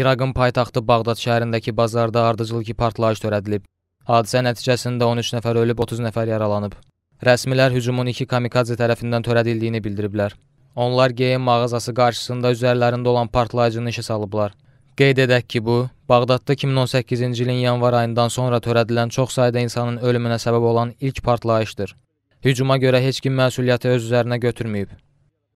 İraqın paytaxtı Bağdad şəhərindəki bazarda ardıcıl partlayış törədilib. Hadisə nəticəsində 13 nəfər ölüb, 30 nəfər yaralanıb. Rəsmilər hücumun iki kamikadze tərəfindən törədildiyini bildiriblər. Onlar geyim mağazası qarşısında üzərlərində olan partlayıcını işə salıblar. Qeyd edək ki, bu, Bağdadda 2018-ci ilin yanvar ayından sonra törədilən çox sayda insanın ölümünə səbəb olan ilk partlayışdır. Hücuma görə heç kim məsuliyyəti öz üzərinə götürməyib.